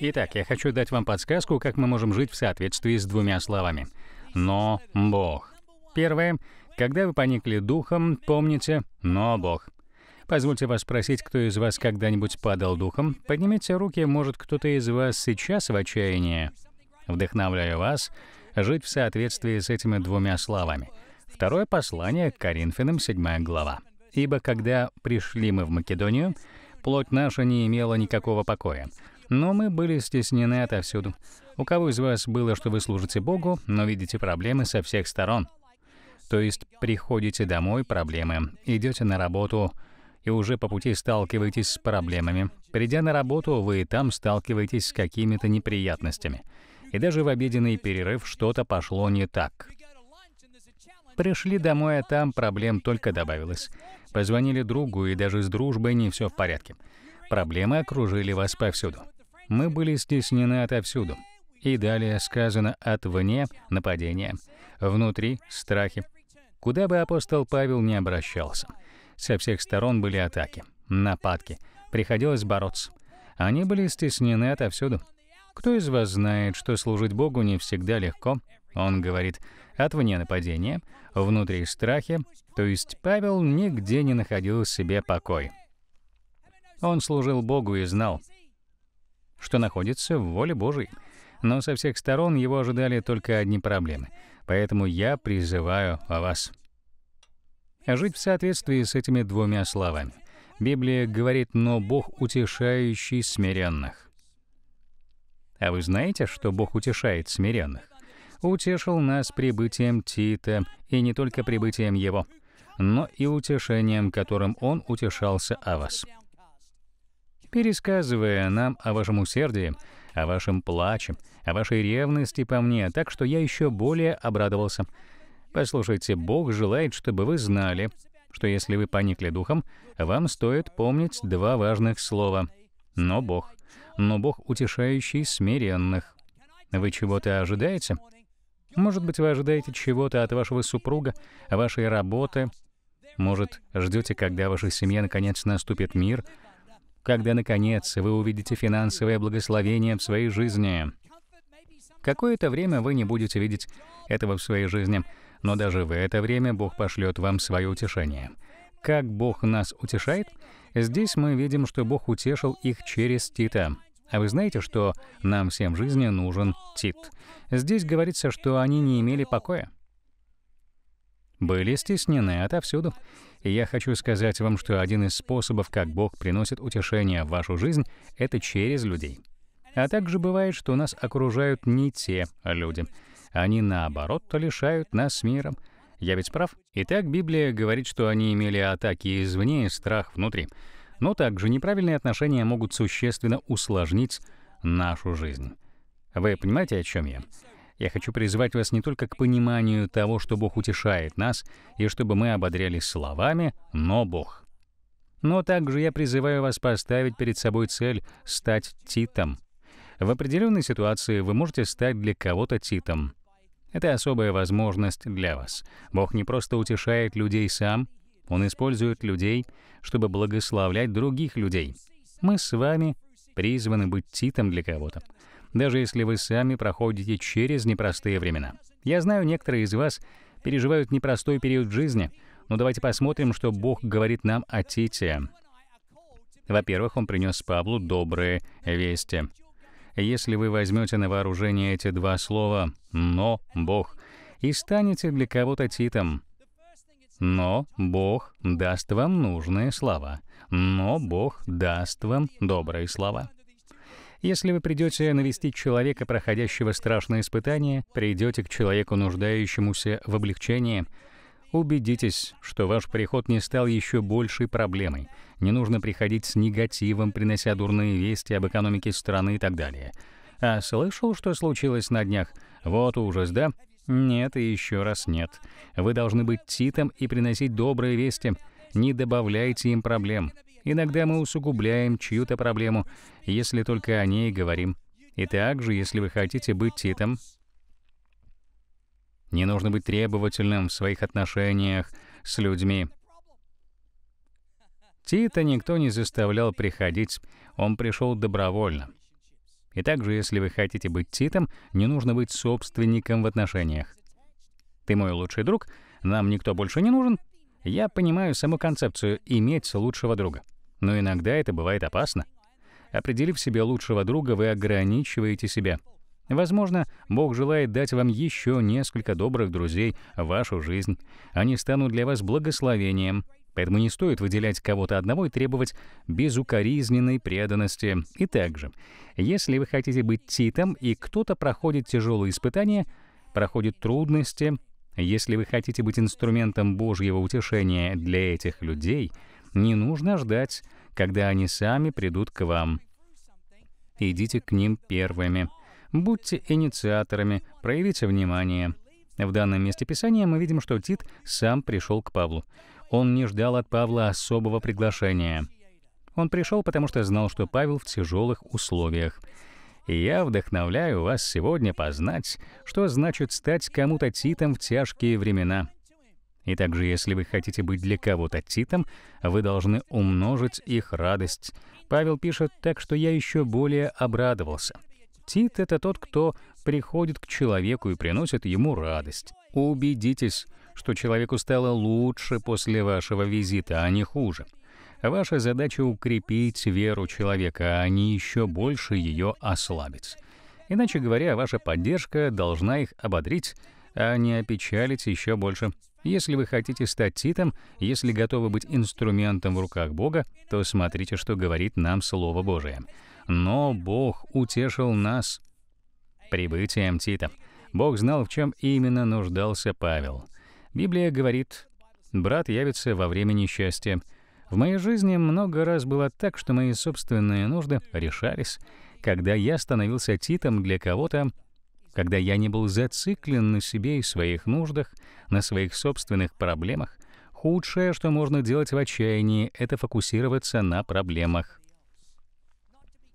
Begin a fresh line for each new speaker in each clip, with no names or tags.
Итак, я хочу дать вам подсказку, как мы можем жить в соответствии с двумя словами. «но Бог». Первое. Когда вы поникли духом, помните «но Бог». Позвольте вас спросить, кто из вас когда-нибудь падал духом. Поднимите руки, может, кто-то из вас сейчас в отчаянии. Вдохновляю вас жить в соответствии с этими двумя словами. Второе послание к Коринфянам, 7 глава. «Ибо когда пришли мы в Македонию, плоть наша не имела никакого покоя, но мы были стеснены отовсюду. У кого из вас было, что вы служите Богу, но видите проблемы со всех сторон? То есть приходите домой, проблемы, идете на работу, и уже по пути сталкиваетесь с проблемами. Придя на работу, вы и там сталкиваетесь с какими-то неприятностями. И даже в обеденный перерыв что-то пошло не так. Пришли домой, а там проблем только добавилось. Позвонили другу, и даже с дружбой не все в порядке. Проблемы окружили вас повсюду. Мы были стеснены отовсюду. И далее сказано «отвне» — нападение, «внутри» — страхи. Куда бы апостол Павел не обращался, со всех сторон были атаки, нападки, приходилось бороться. Они были стеснены отовсюду. Кто из вас знает, что служить Богу не всегда легко? Он говорит, отвне нападения, внутри страхи, то есть Павел нигде не находил себе покой. Он служил Богу и знал, что находится в воле Божией, Но со всех сторон его ожидали только одни проблемы. Поэтому я призываю о вас жить в соответствии с этими двумя словами. Библия говорит: "Но Бог утешающий смиренных". А вы знаете, что Бог утешает смиренных? Утешил нас прибытием Тита, и не только прибытием его, но и утешением, которым он утешался о вас пересказывая нам о вашем усердии, о вашем плаче, о вашей ревности по мне, так что я еще более обрадовался. Послушайте, Бог желает, чтобы вы знали, что если вы поникли духом, вам стоит помнить два важных слова. Но Бог. Но Бог, утешающий смиренных. Вы чего-то ожидаете? Может быть, вы ожидаете чего-то от вашего супруга, вашей работы. Может, ждете, когда в вашей семье наконец наступит мир — когда, наконец, вы увидите финансовое благословение в своей жизни. Какое-то время вы не будете видеть этого в своей жизни, но даже в это время Бог пошлет вам свое утешение. Как Бог нас утешает? Здесь мы видим, что Бог утешил их через Тита. А вы знаете, что нам всем в жизни нужен Тит? Здесь говорится, что они не имели покоя были стеснены отовсюду. И я хочу сказать вам, что один из способов, как Бог приносит утешение в вашу жизнь, это через людей. А также бывает, что нас окружают не те люди. Они, наоборот, лишают нас миром. Я ведь прав? Итак, Библия говорит, что они имели атаки извне и страх внутри. Но также неправильные отношения могут существенно усложнить нашу жизнь. Вы понимаете, о чем я? Я хочу призвать вас не только к пониманию того, что Бог утешает нас, и чтобы мы ободрялись словами «но Бог». Но также я призываю вас поставить перед собой цель стать Титом. В определенной ситуации вы можете стать для кого-то Титом. Это особая возможность для вас. Бог не просто утешает людей сам, Он использует людей, чтобы благословлять других людей. Мы с вами призваны быть Титом для кого-то даже если вы сами проходите через непростые времена. Я знаю, некоторые из вас переживают непростой период жизни, но давайте посмотрим, что Бог говорит нам о Тите. Во-первых, он принес Павлу добрые вести. Если вы возьмете на вооружение эти два слова «но Бог» и станете для кого-то Титом, но Бог даст вам нужные слова. Но Бог даст вам добрые слова. Если вы придете навестить человека, проходящего страшное испытание, придете к человеку, нуждающемуся в облегчении, убедитесь, что ваш приход не стал еще большей проблемой. Не нужно приходить с негативом, принося дурные вести об экономике страны и так далее. А слышал, что случилось на днях? Вот ужас, да? Нет и еще раз нет. Вы должны быть титом и приносить добрые вести. Не добавляйте им проблем. Иногда мы усугубляем чью-то проблему, если только о ней говорим. И также, если вы хотите быть титом, не нужно быть требовательным в своих отношениях с людьми. Тита никто не заставлял приходить, он пришел добровольно. И также, если вы хотите быть титом, не нужно быть собственником в отношениях. Ты мой лучший друг, нам никто больше не нужен. Я понимаю саму концепцию иметь лучшего друга. Но иногда это бывает опасно. Определив себе лучшего друга, вы ограничиваете себя. Возможно, Бог желает дать вам еще несколько добрых друзей в вашу жизнь. Они станут для вас благословением. Поэтому не стоит выделять кого-то одного и требовать безукоризненной преданности. И также, если вы хотите быть Титом, и кто-то проходит тяжелые испытания, проходит трудности, если вы хотите быть инструментом Божьего утешения для этих людей — не нужно ждать, когда они сами придут к вам. Идите к ним первыми. Будьте инициаторами, проявите внимание. В данном месте Писания мы видим, что Тит сам пришел к Павлу. Он не ждал от Павла особого приглашения. Он пришел, потому что знал, что Павел в тяжелых условиях. И я вдохновляю вас сегодня познать, что значит стать кому-то Титом в тяжкие времена. И также, если вы хотите быть для кого-то титом, вы должны умножить их радость. Павел пишет так, что я еще более обрадовался. Тит — это тот, кто приходит к человеку и приносит ему радость. Убедитесь, что человеку стало лучше после вашего визита, а не хуже. Ваша задача — укрепить веру человека, а не еще больше ее ослабить. Иначе говоря, ваша поддержка должна их ободрить, а не опечалить еще больше. Если вы хотите стать титом, если готовы быть инструментом в руках Бога, то смотрите, что говорит нам Слово Божие. Но Бог утешил нас прибытием титов. Бог знал, в чем именно нуждался Павел. Библия говорит, «Брат явится во время несчастья». В моей жизни много раз было так, что мои собственные нужды решались. Когда я становился титом для кого-то, когда я не был зациклен на себе и своих нуждах, на своих собственных проблемах, худшее, что можно делать в отчаянии, это фокусироваться на проблемах.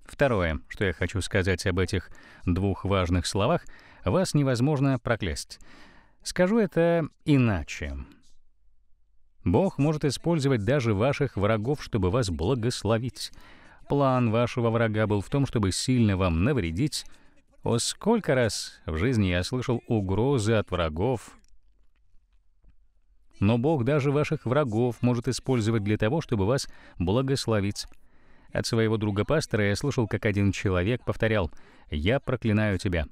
Второе, что я хочу сказать об этих двух важных словах, вас невозможно проклясть. Скажу это иначе. Бог может использовать даже ваших врагов, чтобы вас благословить. План вашего врага был в том, чтобы сильно вам навредить, о, сколько раз в жизни я слышал угрозы от врагов. Но Бог даже ваших врагов может использовать для того, чтобы вас благословить. От своего друга-пастора я слышал, как один человек повторял «Я проклинаю тебя».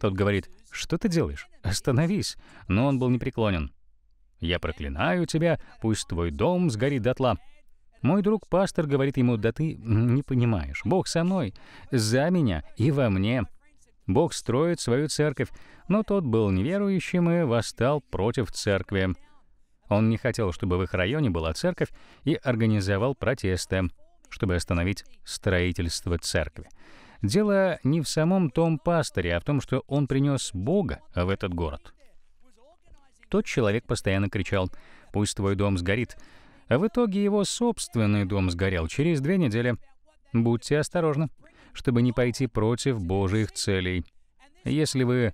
Тот говорит «Что ты делаешь? Остановись!» Но он был непреклонен. «Я проклинаю тебя, пусть твой дом сгорит дотла». Мой друг-пастор говорит ему «Да ты не понимаешь, Бог со мной, за меня и во мне». Бог строит свою церковь, но тот был неверующим и восстал против церкви. Он не хотел, чтобы в их районе была церковь, и организовал протесты, чтобы остановить строительство церкви. Дело не в самом том пасторе, а в том, что он принес Бога в этот город. Тот человек постоянно кричал «Пусть твой дом сгорит», а в итоге его собственный дом сгорел через две недели. Будьте осторожны чтобы не пойти против Божьих целей. Если вы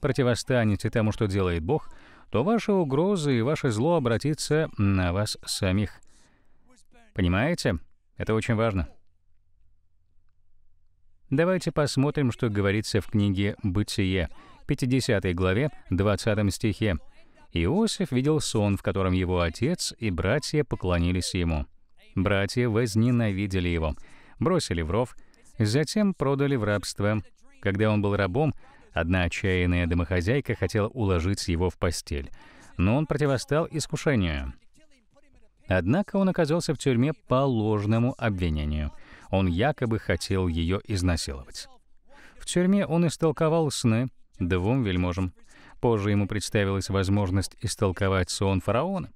противостанете тому, что делает Бог, то ваши угрозы и ваше зло обратится на вас самих. Понимаете? Это очень важно. Давайте посмотрим, что говорится в книге «Бытие», 50 главе, 20 стихе. Иосиф видел сон, в котором его отец и братья поклонились ему. Братья возненавидели его, бросили в ров, Затем продали в рабство. Когда он был рабом, одна отчаянная домохозяйка хотела уложить его в постель, но он противостал искушению. Однако он оказался в тюрьме по ложному обвинению. Он якобы хотел ее изнасиловать. В тюрьме он истолковал сны двум вельможам. Позже ему представилась возможность истолковать сон фараона.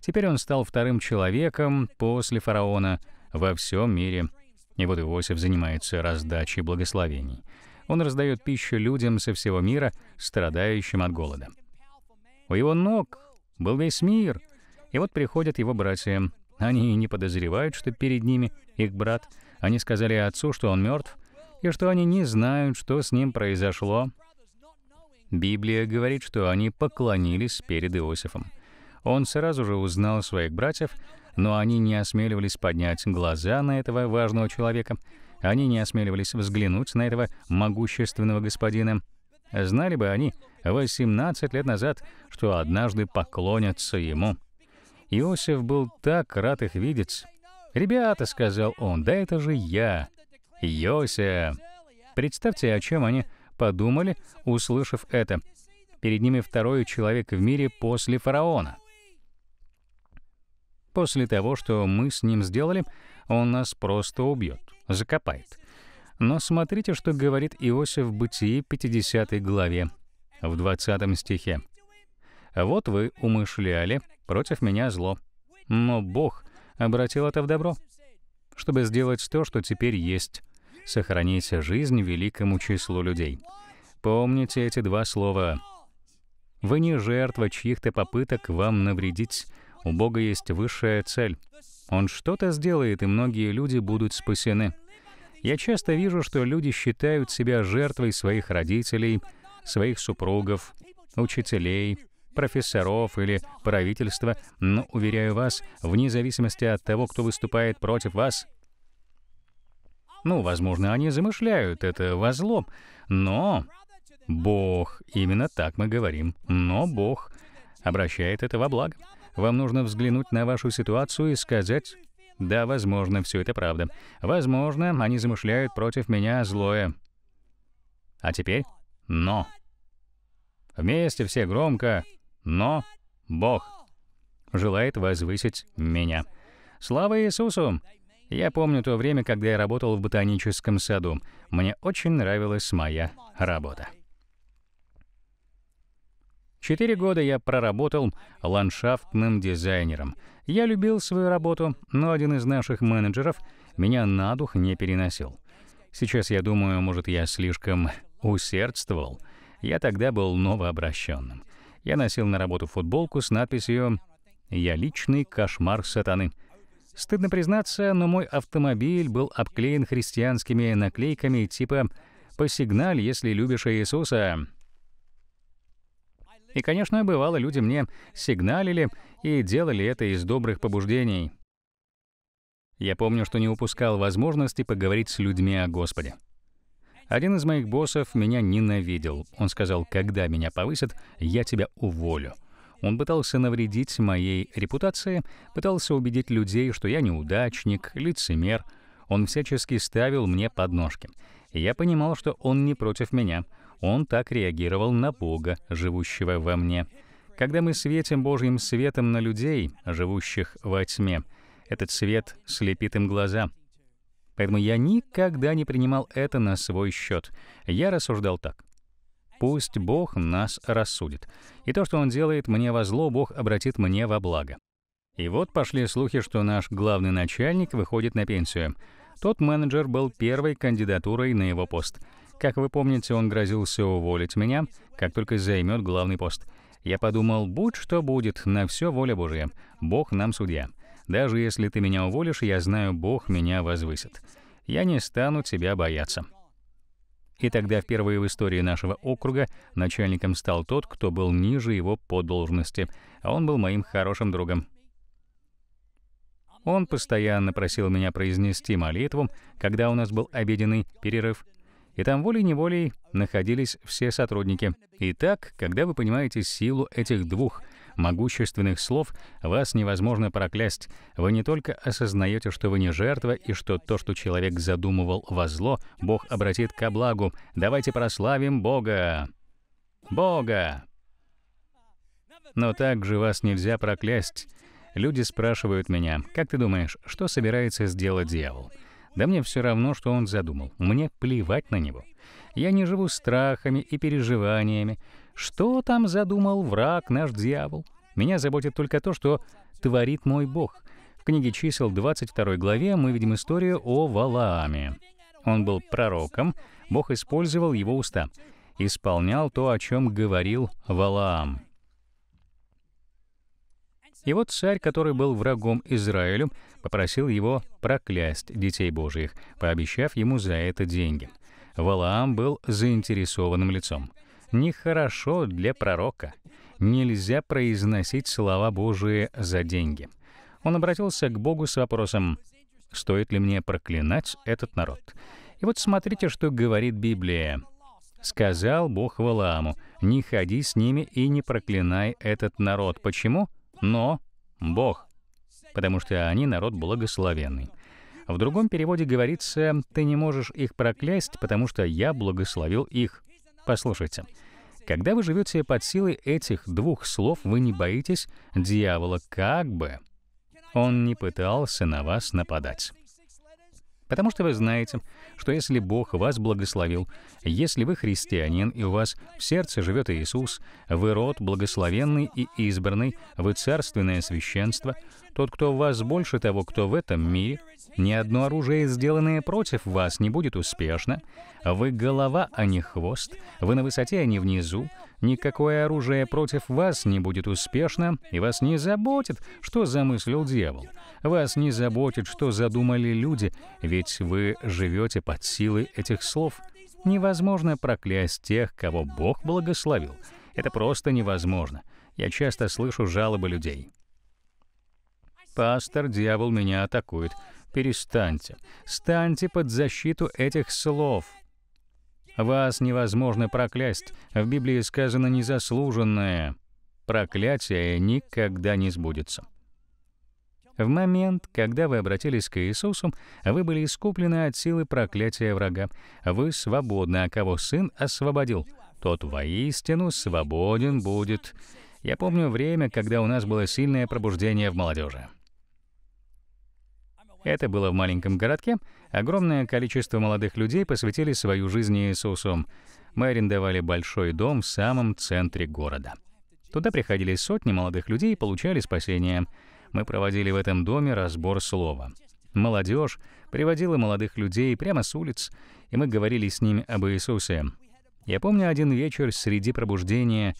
Теперь он стал вторым человеком после фараона во всем мире — и вот Иосиф занимается раздачей благословений. Он раздает пищу людям со всего мира, страдающим от голода. У его ног был весь мир. И вот приходят его братья. Они не подозревают, что перед ними их брат. Они сказали отцу, что он мертв, и что они не знают, что с ним произошло. Библия говорит, что они поклонились перед Иосифом. Он сразу же узнал своих братьев, но они не осмеливались поднять глаза на этого важного человека, они не осмеливались взглянуть на этого могущественного господина. Знали бы они 18 лет назад, что однажды поклонятся ему. Иосиф был так рад их видеть. «Ребята», — сказал он, — «да это же я, Йося». Представьте, о чем они подумали, услышав это. Перед ними второй человек в мире после фараона — После того, что мы с ним сделали, он нас просто убьет, закопает. Но смотрите, что говорит Иосиф в Бытии 50 главе, в 20 стихе. «Вот вы умышляли против меня зло, но Бог обратил это в добро, чтобы сделать то, что теперь есть, сохранить жизнь великому числу людей». Помните эти два слова. Вы не жертва чьих-то попыток вам навредить, у Бога есть высшая цель. Он что-то сделает, и многие люди будут спасены. Я часто вижу, что люди считают себя жертвой своих родителей, своих супругов, учителей, профессоров или правительства, но, уверяю вас, вне зависимости от того, кто выступает против вас, ну, возможно, они замышляют это во зло, но Бог, именно так мы говорим, но Бог обращает это во благо. Вам нужно взглянуть на вашу ситуацию и сказать, да, возможно, все это правда. Возможно, они замышляют против меня злое. А теперь «но». Вместе все громко «но Бог желает возвысить меня». Слава Иисусу! Я помню то время, когда я работал в ботаническом саду. Мне очень нравилась моя работа. Четыре года я проработал ландшафтным дизайнером. Я любил свою работу, но один из наших менеджеров меня на дух не переносил. Сейчас я думаю, может, я слишком усердствовал. Я тогда был новообращенным. Я носил на работу футболку с надписью «Я личный кошмар сатаны». Стыдно признаться, но мой автомобиль был обклеен христианскими наклейками типа «Посигналь, если любишь Иисуса». И, конечно, бывало, люди мне сигналили и делали это из добрых побуждений. Я помню, что не упускал возможности поговорить с людьми о Господе. Один из моих боссов меня ненавидел. Он сказал, когда меня повысят, я тебя уволю. Он пытался навредить моей репутации, пытался убедить людей, что я неудачник, лицемер. Он всячески ставил мне подножки. Я понимал, что он не против меня — он так реагировал на Бога, живущего во мне. Когда мы светим Божьим светом на людей, живущих во тьме, этот свет слепит им глаза. Поэтому я никогда не принимал это на свой счет. Я рассуждал так. Пусть Бог нас рассудит. И то, что Он делает мне во зло, Бог обратит мне во благо. И вот пошли слухи, что наш главный начальник выходит на пенсию. Тот менеджер был первой кандидатурой на его пост — как вы помните, он грозился уволить меня, как только займет главный пост. Я подумал, будь что будет, на все воля Божья. Бог нам судья. Даже если ты меня уволишь, я знаю, Бог меня возвысит. Я не стану тебя бояться. И тогда впервые в истории нашего округа начальником стал тот, кто был ниже его по должности, а он был моим хорошим другом. Он постоянно просил меня произнести молитву, когда у нас был обеденный перерыв, и там волей-неволей находились все сотрудники. Итак, когда вы понимаете силу этих двух могущественных слов, вас невозможно проклясть. Вы не только осознаете, что вы не жертва, и что то, что человек задумывал во зло, Бог обратит ко благу. Давайте прославим Бога! Бога! Но также вас нельзя проклясть. Люди спрашивают меня, как ты думаешь, что собирается сделать дьявол? Да мне все равно, что он задумал. Мне плевать на него. Я не живу страхами и переживаниями. Что там задумал враг наш дьявол? Меня заботит только то, что творит мой Бог. В книге чисел 22 главе мы видим историю о Валааме. Он был пророком, Бог использовал его уста. Исполнял то, о чем говорил Валаам. И вот царь, который был врагом Израилю, попросил его проклясть детей Божьих, пообещав ему за это деньги. Валаам был заинтересованным лицом. Нехорошо для пророка. Нельзя произносить слова Божии за деньги. Он обратился к Богу с вопросом, «Стоит ли мне проклинать этот народ?» И вот смотрите, что говорит Библия. «Сказал Бог Валааму, не ходи с ними и не проклинай этот народ». Почему? но Бог, потому что они народ благословенный. В другом переводе говорится, «Ты не можешь их проклясть, потому что я благословил их». Послушайте, когда вы живете под силой этих двух слов, вы не боитесь дьявола как бы. Он не пытался на вас нападать. Потому что вы знаете, что если Бог вас благословил, если вы христианин и у вас в сердце живет Иисус, вы род благословенный и избранный, вы царственное священство, тот, кто в вас больше того, кто в этом мире, ни одно оружие, сделанное против вас, не будет успешно, вы голова, а не хвост, вы на высоте, а не внизу, Никакое оружие против вас не будет успешно, и вас не заботит, что замыслил дьявол. Вас не заботит, что задумали люди, ведь вы живете под силой этих слов. Невозможно проклясть тех, кого Бог благословил. Это просто невозможно. Я часто слышу жалобы людей. «Пастор, дьявол меня атакует. Перестаньте. Станьте под защиту этих слов». Вас невозможно проклясть. В Библии сказано незаслуженное. Проклятие никогда не сбудется. В момент, когда вы обратились к Иисусу, вы были искуплены от силы проклятия врага. Вы свободны, а кого Сын освободил, тот воистину свободен будет. Я помню время, когда у нас было сильное пробуждение в молодежи. Это было в маленьком городке. Огромное количество молодых людей посвятили свою жизнь Иисусу. Мы арендовали большой дом в самом центре города. Туда приходили сотни молодых людей и получали спасение. Мы проводили в этом доме разбор слова. Молодежь приводила молодых людей прямо с улиц, и мы говорили с ними об Иисусе. Я помню один вечер среди пробуждения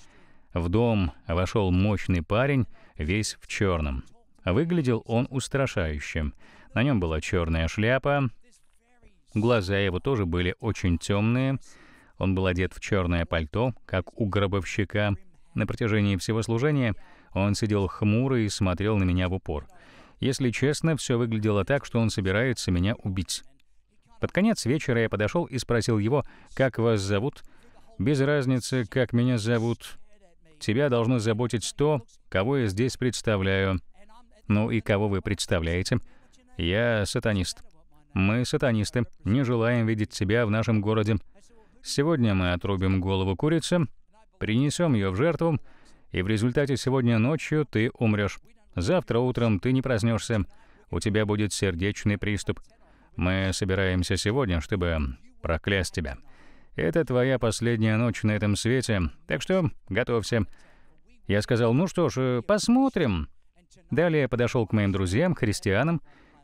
в дом вошел мощный парень, весь в черном. Выглядел он устрашающим. На нем была черная шляпа. Глаза его тоже были очень темные. Он был одет в черное пальто, как у гробовщика. На протяжении всего служения он сидел хмуро и смотрел на меня в упор. Если честно, все выглядело так, что он собирается меня убить. Под конец вечера я подошел и спросил его, «Как вас зовут?» «Без разницы, как меня зовут. Тебя должно заботить то, кого я здесь представляю». «Ну и кого вы представляете?» Я сатанист. Мы, сатанисты, не желаем видеть себя в нашем городе. Сегодня мы отрубим голову курицы, принесем ее в жертву, и в результате сегодня ночью ты умрешь. Завтра утром ты не проснешься. У тебя будет сердечный приступ. Мы собираемся сегодня, чтобы проклясть тебя. Это твоя последняя ночь на этом свете, так что готовься. Я сказал, ну что ж, э, посмотрим. Далее подошел к моим друзьям, христианам,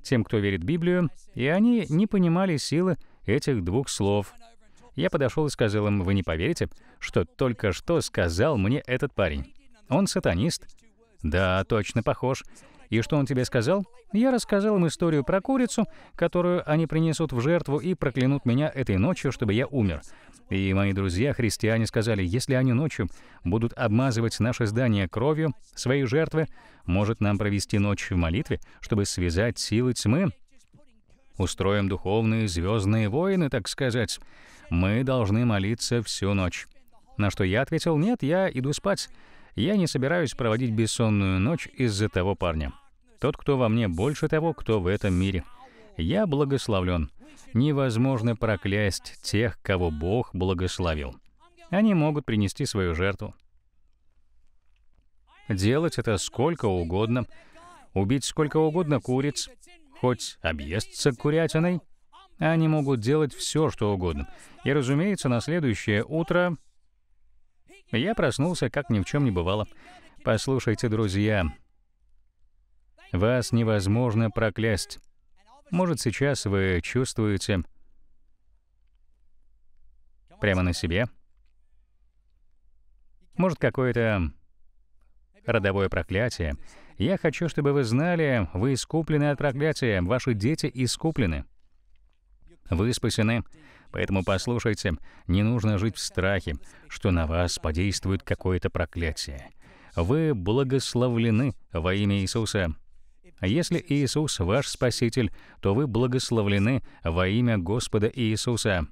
тем, кто верит в Библию, и они не понимали силы этих двух слов. Я подошел и сказал им, вы не поверите, что только что сказал мне этот парень. Он сатанист. Да, точно похож. И что он тебе сказал? Я рассказал им историю про курицу, которую они принесут в жертву и проклянут меня этой ночью, чтобы я умер. И мои друзья-христиане сказали, если они ночью будут обмазывать наше здание кровью свои жертвы, может нам провести ночь в молитве, чтобы связать силы тьмы? Устроим духовные звездные войны, так сказать. Мы должны молиться всю ночь. На что я ответил, нет, я иду спать. Я не собираюсь проводить бессонную ночь из-за того парня. Тот, кто во мне больше того, кто в этом мире. Я благословлен невозможно проклясть тех, кого Бог благословил. Они могут принести свою жертву. Делать это сколько угодно, убить сколько угодно куриц, хоть объестся курятиной, они могут делать все, что угодно. И, разумеется, на следующее утро я проснулся, как ни в чем не бывало. Послушайте, друзья, вас невозможно проклясть. Может, сейчас вы чувствуете прямо на себе, может, какое-то родовое проклятие. Я хочу, чтобы вы знали, вы искуплены от проклятия, ваши дети искуплены. Вы спасены. Поэтому послушайте, не нужно жить в страхе, что на вас подействует какое-то проклятие. Вы благословлены во имя Иисуса. А если Иисус ваш Спаситель, то вы благословлены во имя Господа Иисуса.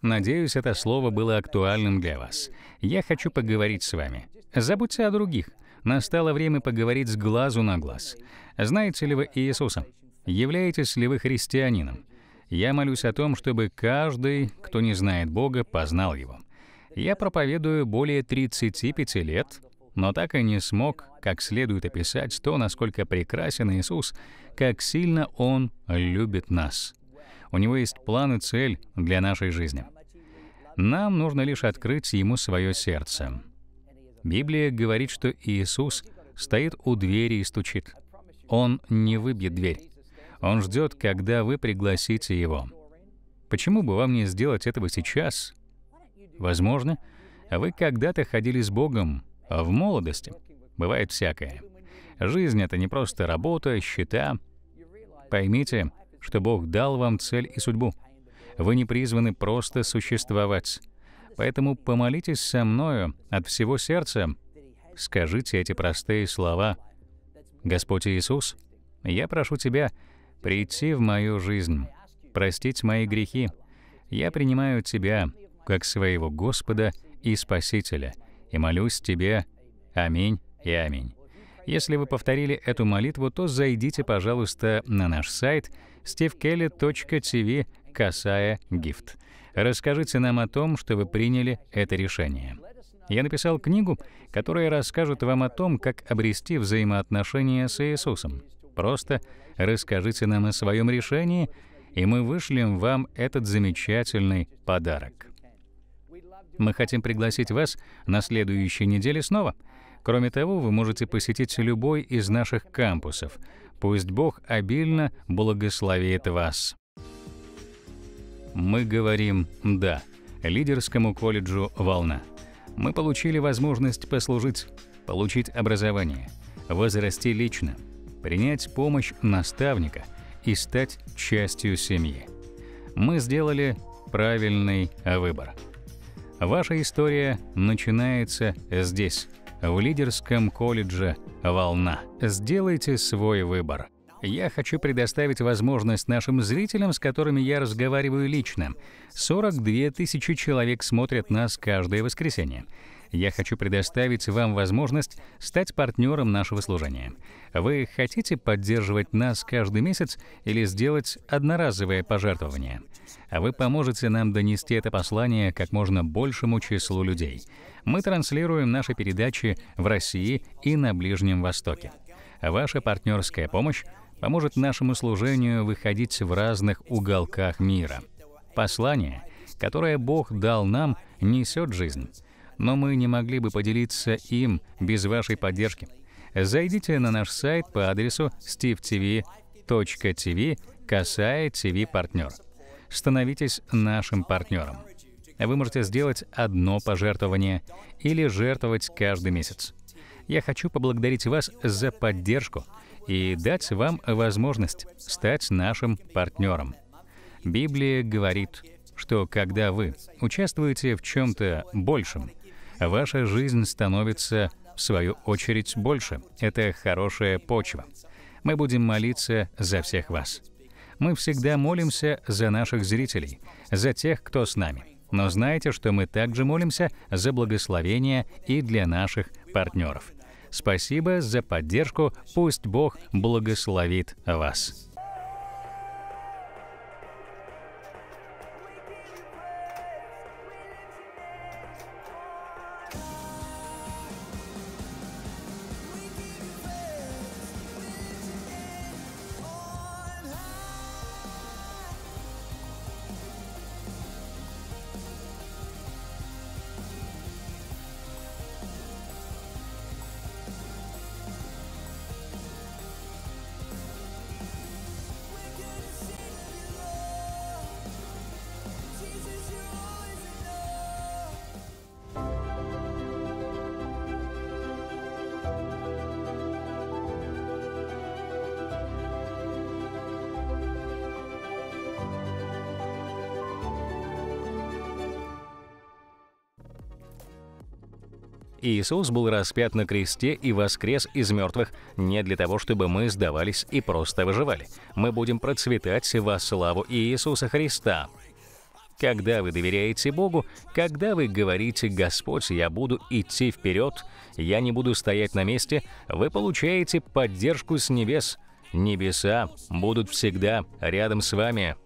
Надеюсь, это слово было актуальным для вас. Я хочу поговорить с вами. Забудьте о других. Настало время поговорить с глазу на глаз. Знаете ли вы Иисуса? Являетесь ли вы христианином? Я молюсь о том, чтобы каждый, кто не знает Бога, познал Его. Я проповедую более 35 лет но так и не смог как следует описать то, насколько прекрасен Иисус, как сильно Он любит нас. У Него есть план и цель для нашей жизни. Нам нужно лишь открыть Ему свое сердце. Библия говорит, что Иисус стоит у двери и стучит. Он не выбьет дверь. Он ждет, когда вы пригласите Его. Почему бы вам не сделать этого сейчас? Возможно, вы когда-то ходили с Богом, в молодости бывает всякое. Жизнь — это не просто работа, счета. Поймите, что Бог дал вам цель и судьбу. Вы не призваны просто существовать. Поэтому помолитесь со мною от всего сердца. Скажите эти простые слова. «Господь Иисус, я прошу Тебя прийти в мою жизнь, простить мои грехи. Я принимаю Тебя как своего Господа и Спасителя и молюсь тебе. Аминь и аминь. Если вы повторили эту молитву, то зайдите, пожалуйста, на наш сайт stevekely.tv, касая гифт. Расскажите нам о том, что вы приняли это решение. Я написал книгу, которая расскажет вам о том, как обрести взаимоотношения с Иисусом. Просто расскажите нам о своем решении, и мы вышлем вам этот замечательный подарок. Мы хотим пригласить вас на следующей неделе снова. Кроме того, вы можете посетить любой из наших кампусов. Пусть Бог обильно благословит вас. Мы говорим «да» лидерскому колледжу «Волна». Мы получили возможность послужить, получить образование, возрасти лично, принять помощь наставника и стать частью семьи. Мы сделали правильный выбор. Ваша история начинается здесь, в лидерском колледже «Волна». Сделайте свой выбор. Я хочу предоставить возможность нашим зрителям, с которыми я разговариваю лично. 42 тысячи человек смотрят нас каждое воскресенье я хочу предоставить вам возможность стать партнером нашего служения. Вы хотите поддерживать нас каждый месяц или сделать одноразовое пожертвование? А Вы поможете нам донести это послание как можно большему числу людей. Мы транслируем наши передачи в России и на Ближнем Востоке. Ваша партнерская помощь поможет нашему служению выходить в разных уголках мира. Послание, которое Бог дал нам, несет жизнь но мы не могли бы поделиться им без вашей поддержки. Зайдите на наш сайт по адресу stevetv.tv, касая TV партнер. Становитесь нашим партнером. Вы можете сделать одно пожертвование или жертвовать каждый месяц. Я хочу поблагодарить вас за поддержку и дать вам возможность стать нашим партнером. Библия говорит, что когда вы участвуете в чем-то большем, а ваша жизнь становится, в свою очередь, больше. Это хорошая почва. Мы будем молиться за всех вас. Мы всегда молимся за наших зрителей, за тех, кто с нами. Но знайте, что мы также молимся за благословение и для наших партнеров. Спасибо за поддержку. Пусть Бог благословит вас. Иисус был распят на кресте и воскрес из мертвых не для того, чтобы мы сдавались и просто выживали. Мы будем процветать во славу Иисуса Христа. Когда вы доверяете Богу, когда вы говорите «Господь, я буду идти вперед, я не буду стоять на месте», вы получаете поддержку с небес. Небеса будут всегда рядом с вами.